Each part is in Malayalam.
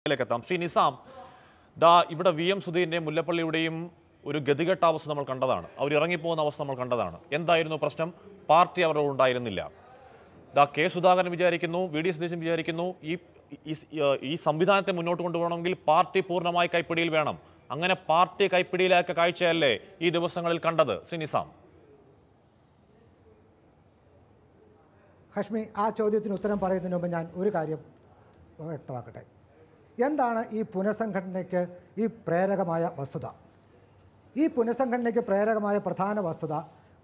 എത്താം ശ്രീ നിസാം ദാ ഇവിടെ വി എം സുധീറിൻ്റെയും മുല്ലപ്പള്ളിയുടെയും ഒരു ഗതികെട്ട അവസ്ഥ നമ്മൾ കണ്ടതാണ് അവർ ഇറങ്ങിപ്പോകുന്ന അവസ്ഥ നമ്മൾ കണ്ടതാണ് എന്തായിരുന്നു പ്രശ്നം പാർട്ടി അവരോട് ഉണ്ടായിരുന്നില്ല ദാ കെ സുധാകരൻ വിചാരിക്കുന്നു വി ഡി സതീശൻ വിചാരിക്കുന്നു ഈ ഈ സംവിധാനത്തെ മുന്നോട്ട് കൊണ്ടുപോകണമെങ്കിൽ പാർട്ടി പൂർണ്ണമായി കൈപ്പിടിയിൽ വേണം അങ്ങനെ പാർട്ടി കൈപ്പിടിയിലാക്കിയ കാഴ്ചയല്ലേ ഈ ദിവസങ്ങളിൽ കണ്ടത് ശ്രീ നിസാം ഹഷ്മി ആ ചോദ്യത്തിന് ഉത്തരം പറയുന്നതിന് മുമ്പ് ഞാൻ ഒരു കാര്യം വ്യക്തമാക്കട്ടെ എന്താണ് ഈ പുനഃസംഘടനയ്ക്ക് ഈ പ്രേരകമായ വസ്തുത ഈ പുനഃസംഘടനയ്ക്ക് പ്രേരകമായ പ്രധാന വസ്തുത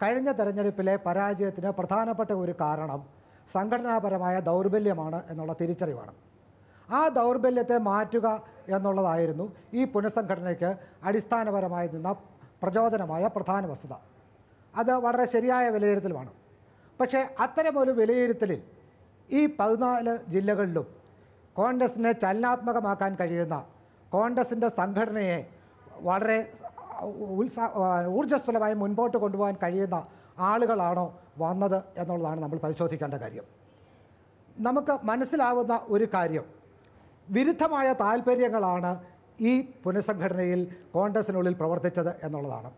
കഴിഞ്ഞ തെരഞ്ഞെടുപ്പിലെ പരാജയത്തിന് പ്രധാനപ്പെട്ട ഒരു കാരണം സംഘടനാപരമായ ദൗർബല്യമാണ് എന്നുള്ള തിരിച്ചറിവാണ് ആ ദൗർബല്യത്തെ മാറ്റുക എന്നുള്ളതായിരുന്നു ഈ പുനഃസംഘടനയ്ക്ക് അടിസ്ഥാനപരമായി നിന്ന പ്രചോദനമായ പ്രധാന വസ്തുത അത് വളരെ ശരിയായ വിലയിരുത്തലുമാണ് പക്ഷേ അത്തരമൊരു വിലയിരുത്തലിൽ ഈ പതിനാല് ജില്ലകളിലും കോൺഗ്രസിനെ ചലനാത്മകമാക്കാൻ കഴിയുന്ന കോൺഗ്രസിൻ്റെ സംഘടനയെ വളരെ ഉത്സാഹ ഊർജ്ജസ്വലമായി മുൻപോട്ട് കൊണ്ടുപോകാൻ കഴിയുന്ന ആളുകളാണോ വന്നത് എന്നുള്ളതാണ് നമ്മൾ പരിശോധിക്കേണ്ട കാര്യം നമുക്ക് മനസ്സിലാവുന്ന ഒരു കാര്യം വിരുദ്ധമായ താല്പര്യങ്ങളാണ് ഈ പുനഃസംഘടനയിൽ കോൺഗ്രസിനുള്ളിൽ പ്രവർത്തിച്ചത് എന്നുള്ളതാണ്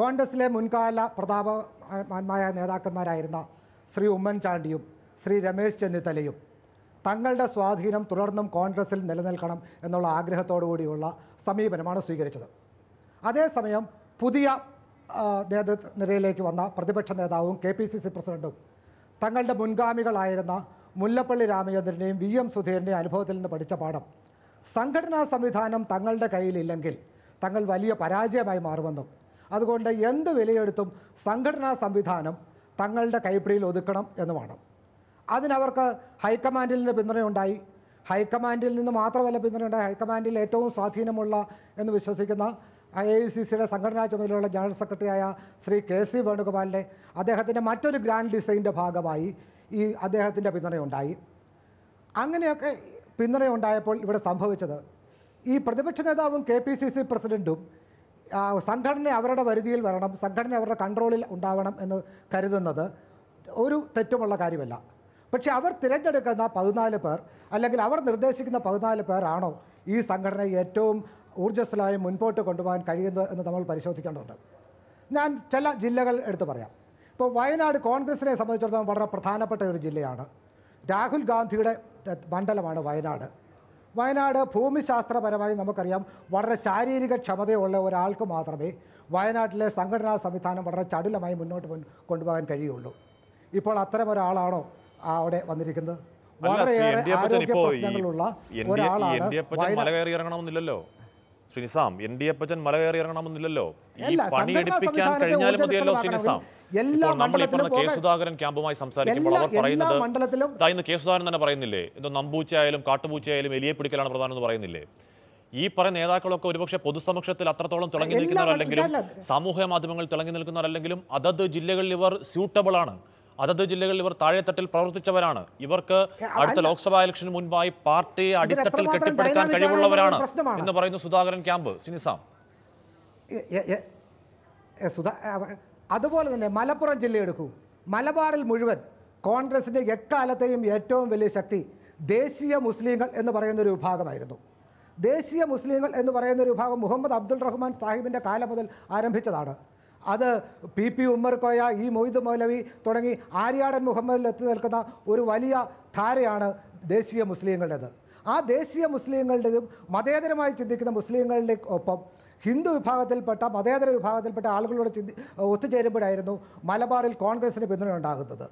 കോൺഗ്രസിലെ മുൻകാല പ്രതാപമാന്മാരായ നേതാക്കന്മാരായിരുന്ന ശ്രീ ഉമ്മൻചാണ്ടിയും ശ്രീ രമേശ് ചെന്നിത്തലയും തങ്ങളുടെ സ്വാധീനം തുടർന്നും കോൺഗ്രസിൽ നിലനിൽക്കണം എന്നുള്ള ആഗ്രഹത്തോടുകൂടിയുള്ള സമീപനമാണ് സ്വീകരിച്ചത് അതേസമയം പുതിയ നേതൃനിരയിലേക്ക് വന്ന പ്രതിപക്ഷ നേതാവും കെ പി സി സി തങ്ങളുടെ മുൻഗാമികളായിരുന്ന മുല്ലപ്പള്ളി രാമചന്ദ്രനെയും വി എം സുധീരൻ്റെയും അനുഭവത്തിൽ നിന്ന് പഠിച്ച പാഠം സംഘടനാ സംവിധാനം തങ്ങളുടെ കയ്യിലില്ലെങ്കിൽ തങ്ങൾ വലിയ പരാജയമായി മാറുമെന്നും അതുകൊണ്ട് എന്ത് വിലയെടുത്തും സംഘടനാ സംവിധാനം തങ്ങളുടെ കൈപ്പിടിയിൽ ഒതുക്കണം എന്നുമാണ് അതിനവർക്ക് ഹൈക്കമാൻഡിൽ നിന്ന് പിന്തുണയുണ്ടായി ഹൈക്കമാൻഡിൽ നിന്ന് മാത്രമല്ല പിന്തുണയുണ്ടായി ഹൈക്കമാൻഡിൽ ഏറ്റവും സ്വാധീനമുള്ള എന്ന് വിശ്വസിക്കുന്ന ഐ എ സി സിയുടെ സംഘടനാ ചുമതലയുള്ള ജനറൽ സെക്രട്ടറിയായ ശ്രീ കെ സി വേണുഗോപാലിൻ്റെ അദ്ദേഹത്തിൻ്റെ മറ്റൊരു ഗ്രാൻഡ് ഡിസൈൻ്റെ ഭാഗമായി ഈ അദ്ദേഹത്തിൻ്റെ പിന്തുണയുണ്ടായി അങ്ങനെയൊക്കെ പിന്തുണയുണ്ടായപ്പോൾ ഇവിടെ സംഭവിച്ചത് ഈ പ്രതിപക്ഷ നേതാവും കെ പി സി സി പ്രസിഡൻറ്റും സംഘടന അവരുടെ പരിധിയിൽ വരണം സംഘടന അവരുടെ കൺട്രോളിൽ ഉണ്ടാവണം എന്ന് കരുതുന്നത് ഒരു തെറ്റുമുള്ള കാര്യമല്ല പക്ഷെ അവർ തിരഞ്ഞെടുക്കുന്ന പതിനാല് പേർ അല്ലെങ്കിൽ അവർ നിർദ്ദേശിക്കുന്ന പതിനാല് പേരാണോ ഈ സംഘടനയെ ഏറ്റവും ഊർജ്ജസ്വലായി മുൻപോട്ട് കൊണ്ടുപോകാൻ കഴിയുന്നത് എന്ന് നമ്മൾ പരിശോധിക്കേണ്ടതുണ്ട് ഞാൻ ചില ജില്ലകൾ എടുത്തു പറയാം ഇപ്പോൾ വയനാട് കോൺഗ്രസിനെ സംബന്ധിച്ചിടത്തോളം വളരെ പ്രധാനപ്പെട്ട ഒരു ജില്ലയാണ് രാഹുൽ ഗാന്ധിയുടെ മണ്ഡലമാണ് വയനാട് വയനാട് ഭൂമിശാസ്ത്രപരമായി നമുക്കറിയാം വളരെ ശാരീരിക ക്ഷമതയുള്ള ഒരാൾക്ക് മാത്രമേ വയനാട്ടിലെ സംഘടനാ സംവിധാനം വളരെ ചടുലമായി മുന്നോട്ട് കൊണ്ടുപോകാൻ കഴിയുള്ളൂ ഇപ്പോൾ ഒരാളാണോ അവിടെ വന്നിരിക്കുന്നത് വളരെയേറെ ആരോഗ്യ ആയാലും ഒരാളാണ് മലകയറിയിറങ്ങണമെന്നില്ലല്ലോ മല കയറി ഈ നമ്മൾ ക്യാമ്പുമായി അവർ പറയുന്നത് തന്നെ പറയുന്നില്ലേ കാട്ടുപൂച്ചയായാലും എലിയെ പിടിക്കലാണ് പ്രധാനം എന്ന് പറയുന്നില്ലേ ഈ പറയുന്ന നേതാക്കളൊക്കെ ഒരുപക്ഷെ പൊതുസമക്ഷത്തിൽ അത്രത്തോളം തിളങ്ങി നിൽക്കുന്നവരല്ലെങ്കിലും സാമൂഹ്യ മാധ്യമങ്ങളിൽ തിളങ്ങി നിൽക്കുന്നവരല്ലെങ്കിലും അതത് ജില്ലകളിൽ ഇവർ സ്യൂട്ടബിൾ ആണ് അതത് ജില്ലകളിൽ ഇവർ താഴെത്തട്ടിൽ പ്രവർത്തിച്ചവരാണ് ഇവർക്ക് അടുത്ത ലോക്സഭാ ഇലക്ഷന് മുൻപായി പാർട്ടിയെ അടിത്തട്ടിൽ കെട്ടിപ്പടുക്കാൻ കഴിവുള്ളവരാണ് എന്ന് പറയുന്നു സുധാകരൻ ക്യാമ്പ് സിനിസാം അതുപോലെ തന്നെ മലപ്പുറം ജില്ല എടുക്കൂ മലബാറിൽ മുഴുവൻ കോൺഗ്രസിൻ്റെ എക്കാലത്തെയും ഏറ്റവും വലിയ ശക്തി ദേശീയ മുസ്ലിങ്ങൾ എന്ന് പറയുന്ന ഒരു വിഭാഗമായിരുന്നു ദേശീയ മുസ്ലിങ്ങൾ എന്ന് പറയുന്ന ഒരു വിഭാഗം മുഹമ്മദ് അബ്ദുൾ റഹ്മാൻ സാഹിബിൻ്റെ കാലം മുതൽ ആരംഭിച്ചതാണ് അത് P P Ummer E Moidu Maulavi തുടങ്ങി ആര്യാടൻ മുഹമ്മദിൽ എത്തി നിൽക്കുന്ന ഒരു വലിയ ധാരയാണ് ദേശീയ മുസ്ലിങ്ങളുടേത് ആ ദേശീയ മുസ്ലിങ്ങളുടേതും മതേതരമായി ചിന്തിക്കുന്ന മുസ്ലിങ്ങളുടെ ഒപ്പം ഹിന്ദു വിഭാഗത്തിൽപ്പെട്ട മതേതര വിഭാഗത്തിൽപ്പെട്ട ആളുകളോട് ചിന്തി ഒത്തുചേരുമ്പോഴായിരുന്നു മലബാറിൽ കോൺഗ്രസിന് പിന്തുണ ഉണ്ടാകുന്നത്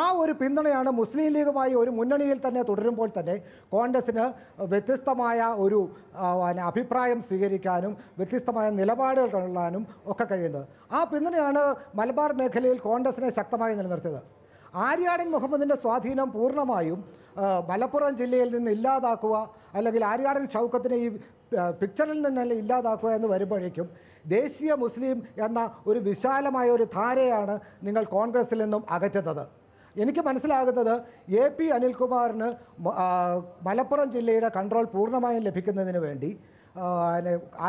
ആ ഒരു പിന്തുണയാണ് മുസ്ലിം ലീഗുമായി ഒരു മുന്നണിയിൽ തന്നെ തുടരുമ്പോൾ തന്നെ കോൺഗ്രസ്സിന് വ്യത്യസ്തമായ ഒരു അഭിപ്രായം സ്വീകരിക്കാനും വ്യത്യസ്തമായ നിലപാടുകൾ കൊള്ളാനും ഒക്കെ കഴിയുന്നത് ആ പിന്തുണയാണ് മലബാർ മേഖലയിൽ കോൺഗ്രസിനെ ശക്തമായി നിലനിർത്തിയത് ആര്യാടൻ മുഹമ്മദിൻ്റെ സ്വാധീനം പൂർണ്ണമായും മലപ്പുറം ജില്ലയിൽ നിന്ന് ഇല്ലാതാക്കുക അല്ലെങ്കിൽ ആര്യാടൻ ഷൗക്കത്തിനെ ഈ പിക്ചറിൽ നിന്നല്ല ഇല്ലാതാക്കുക എന്ന് വരുമ്പോഴേക്കും ദേശീയ മുസ്ലിം എന്ന ഒരു വിശാലമായ ഒരു ധാരയാണ് നിങ്ങൾ കോൺഗ്രസിൽ നിന്നും അകറ്റുന്നത് എനിക്ക് മനസ്സിലാകുന്നത് എ പി അനിൽകുമാറിന് മലപ്പുറം ജില്ലയുടെ കൺട്രോൾ പൂർണ്ണമായും ലഭിക്കുന്നതിന് വേണ്ടി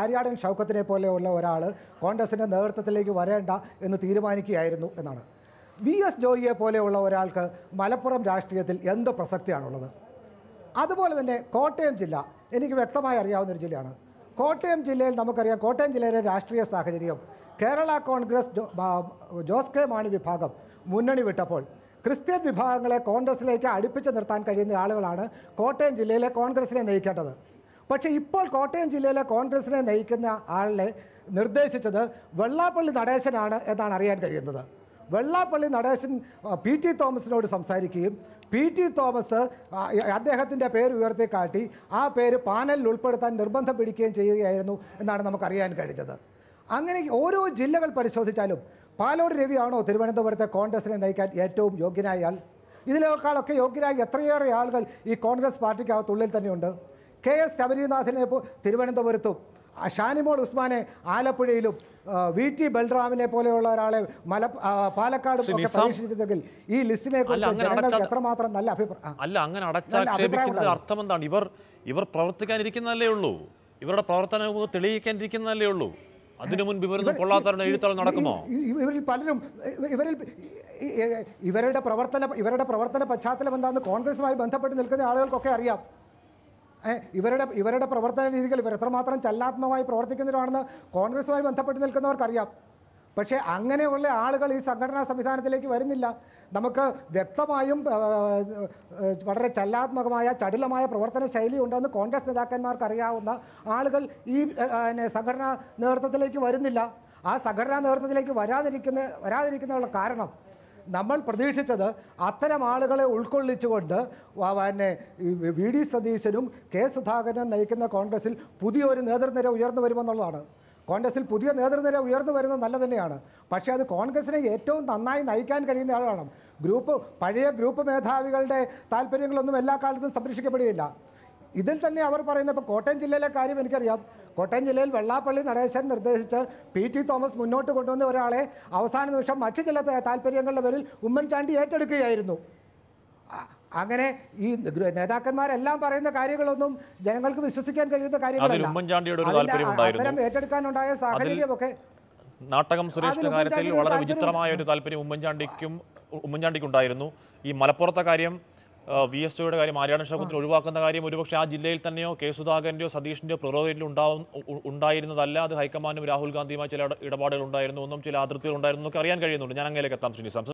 ആര്യാടൻ ഷൗക്കത്തിനെ പോലെയുള്ള ഒരാൾ കോൺഗ്രസിൻ്റെ നേതൃത്വത്തിലേക്ക് വരേണ്ട എന്ന് തീരുമാനിക്കുകയായിരുന്നു എന്നാണ് വി എസ് ജോയിയെ പോലെയുള്ള ഒരാൾക്ക് മലപ്പുറം രാഷ്ട്രീയത്തിൽ എന്ത് പ്രസക്തിയാണുള്ളത് അതുപോലെ തന്നെ കോട്ടയം ജില്ല എനിക്ക് വ്യക്തമായി അറിയാവുന്ന ഒരു ജില്ലയാണ് കോട്ടയം ജില്ലയിൽ നമുക്കറിയാം കോട്ടയം ജില്ലയിലെ രാഷ്ട്രീയ സാഹചര്യം കേരള കോൺഗ്രസ് ജോസ് കെ മാണി വിഭാഗം മുന്നണി വിട്ടപ്പോൾ ക്രിസ്ത്യൻ വിഭാഗങ്ങളെ കോൺഗ്രസിലേക്ക് അടുപ്പിച്ചു നിർത്താൻ കഴിയുന്ന ആളുകളാണ് കോട്ടയം ജില്ലയിലെ കോൺഗ്രസിനെ നയിക്കേണ്ടത് പക്ഷേ ഇപ്പോൾ കോട്ടയം ജില്ലയിലെ കോൺഗ്രസിനെ നയിക്കുന്ന ആളിനെ നിർദ്ദേശിച്ചത് വെള്ളാപ്പള്ളി നടേശനാണ് എന്നാണ് അറിയാൻ കഴിയുന്നത് വെള്ളാപ്പള്ളി നടേശൻ പി ടി തോമസിനോട് സംസാരിക്കുകയും പി ടി തോമസ് അദ്ദേഹത്തിൻ്റെ പേര് ഉയർത്തി കാട്ടി ആ പേര് പാനലിൽ ഉൾപ്പെടുത്താൻ നിർബന്ധം പിടിക്കുകയും ചെയ്യുകയായിരുന്നു എന്നാണ് നമുക്കറിയാൻ കഴിഞ്ഞത് അങ്ങനെ ഓരോ ജില്ലകൾ പരിശോധിച്ചാലും പാലോട് രവിയാണോ തിരുവനന്തപുരത്തെ കോൺഗ്രസിനെ നയിക്കാൻ ഏറ്റവും യോഗ്യനായ ആൾ ഇതിലേക്കാളൊക്കെ യോഗ്യരായ എത്രയേറെ ആളുകൾ ഈ കോൺഗ്രസ് പാർട്ടിക്കകത്തുള്ളിൽ തന്നെയുണ്ട് കെ എസ് ശബരിനാഥിനെ തിരുവനന്തപുരത്തും ഷാനിമോൾ ഉസ്മാനെ ആലപ്പുഴയിലും വി ടി ബൽറാമിനെ പോലെയുള്ള ഒരാളെ മല പാലക്കാട് ഒക്കെ ഈ ലിസ്റ്റിനെ കുറിച്ച് എത്രമാത്രം നല്ല അഭിപ്രായം അല്ല അങ്ങനെ അർത്ഥം എന്താണ് ഇവർ ഇവർ പ്രവർത്തിക്കാനിരിക്കുന്നതല്ലേ ഉള്ളൂ ഇവരുടെ പ്രവർത്തന തെളിയിക്കാനിരിക്കുന്നതല്ലേ ഉള്ളൂ അതിനു മുൻപ് ഇവരൊന്നും കൊള്ളാത്തവരുടെ എഴുത്തുകൾ നടക്കുമോ ഇവരിൽ പലരും ഇവരിൽ ഇവരുടെ പ്രവർത്തന ഇവരുടെ പ്രവർത്തന പശ്ചാത്തലം എന്താണെന്ന് കോൺഗ്രസുമായി ബന്ധപ്പെട്ട് നിൽക്കുന്ന ആളുകൾക്കൊക്കെ അറിയാം ഇവരുടെ ഇവരുടെ പ്രവർത്തന രീതികൾ ഇവർ എത്രമാത്രം ചലനാത്മകമായി പ്രവർത്തിക്കുന്നവരാണെന്ന് കോൺഗ്രസുമായി ബന്ധപ്പെട്ട് നിൽക്കുന്നവർക്കറിയാം പക്ഷേ അങ്ങനെയുള്ള ആളുകൾ ഈ സംഘടനാ സംവിധാനത്തിലേക്ക് വരുന്നില്ല നമുക്ക് വ്യക്തമായും വളരെ ചലനാത്മകമായ ചടുലമായ പ്രവർത്തന ശൈലി ഉണ്ടെന്ന് കോൺഗ്രസ് നേതാക്കന്മാർക്ക് അറിയാവുന്ന ആളുകൾ ഈ സംഘടനാ നേതൃത്വത്തിലേക്ക് വരുന്നില്ല ആ സംഘടനാ നേതൃത്വത്തിലേക്ക് വരാതിരിക്കുന്ന വരാതിരിക്കുന്നതിനുള്ള കാരണം നമ്മൾ പ്രതീക്ഷിച്ചത് അത്തരം ആളുകളെ ഉൾക്കൊള്ളിച്ചുകൊണ്ട് പിന്നെ വി ഡി സതീശനും കെ സുധാകരനും നയിക്കുന്ന കോൺഗ്രസിൽ പുതിയൊരു നേതൃനിര ഉയർന്നു വരുമെന്നുള്ളതാണ് കോൺഗ്രസിൽ പുതിയ നേതൃനിര ഉയർന്നു വരുന്നത് നല്ല തന്നെയാണ് പക്ഷേ അത് കോൺഗ്രസിനെ ഏറ്റവും നന്നായി നയിക്കാൻ കഴിയുന്ന ആളാണ് ഗ്രൂപ്പ് പഴയ ഗ്രൂപ്പ് മേധാവികളുടെ താല്പര്യങ്ങളൊന്നും എല്ലാ കാലത്തും സംരക്ഷിക്കപ്പെടുകയില്ല ഇതിൽ തന്നെ അവർ പറയുന്ന ഇപ്പോൾ കോട്ടയം ജില്ലയിലെ കാര്യം എനിക്കറിയാം കോട്ടയം ജില്ലയിൽ വെള്ളാപ്പള്ളി നടേശൻ നിർദ്ദേശിച്ച് പി ടി തോമസ് മുന്നോട്ട് കൊണ്ടുവന്ന ഒരാളെ അവസാന നിമിഷം മറ്റു ചില താല്പര്യങ്ങളുടെ പേരിൽ ഉമ്മൻചാണ്ടി ഏറ്റെടുക്കുകയായിരുന്നു അങ്ങനെ ഈ നേതാക്കന്മാരെല്ലാം പറയുന്ന കാര്യങ്ങളൊന്നും ജനങ്ങൾക്ക് വിശ്വസിക്കാൻ കഴിയുന്ന കാര്യങ്ങളല്ല അത്തരം ഏറ്റെടുക്കാനുണ്ടായ സാഹചര്യമൊക്കെ നാട്ടകം സുരേഷിന്റെ കാര്യത്തിൽ വളരെ വിചിത്രമായ ഒരു താല്പര്യം ഉമ്മൻചാണ്ടിക്കും ഉണ്ടായിരുന്നു ഈ മലപ്പുറത്തെ കാര്യം വി എസ് ടിയുടെ കാര്യം ആര്യാടൻ ശകുന്തിൽ ഒഴിവാക്കുന്ന കാര്യം ഒരുപക്ഷെ ആ ജില്ലയിൽ തന്നെയോ കെ സുധാകരൻ്റെയോ സതീഷിൻ്റെയോ പ്രൊറോഗേറ്റിൽ ഉണ്ടാവും ഉണ്ടായിരുന്നതല്ല അത് ഹൈക്കമാൻഡും രാഹുൽ ഗാന്ധിയുമായി ചില ഇടപാടുകൾ ഉണ്ടായിരുന്നു എന്നും ചില അതിർത്തികൾ ഉണ്ടായിരുന്നു എന്നൊക്കെ അറിയാൻ കഴിയുന്നുണ്ട് ഞാൻ അങ്ങനെയൊക്കെ എത്താം ശ്രീ